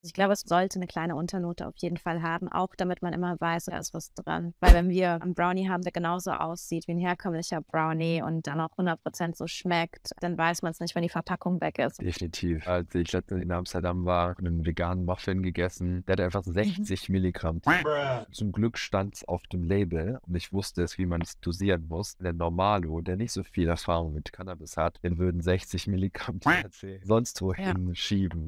Also, ich glaube, es sollte eine kleine Unternote auf jeden Fall haben, auch damit man immer weiß, da ist was dran. Weil wenn wir einen Brownie haben, der genauso aussieht wie ein herkömmlicher Brownie und dann auch 100% so schmeckt, dann weiß man es nicht, wenn die Verpackung weg ist. Definitiv. Als ich letztens in Amsterdam war, einen veganen Muffin gegessen, der hatte einfach 60 mhm. Milligramm. Zum Glück stand es auf dem Label und ich wusste es, wie man es dosieren muss. Der Normalo, der nicht so viel Erfahrung mit Cannabis hat, den würden 60 Milligramm THC sonst wohin ja. schieben.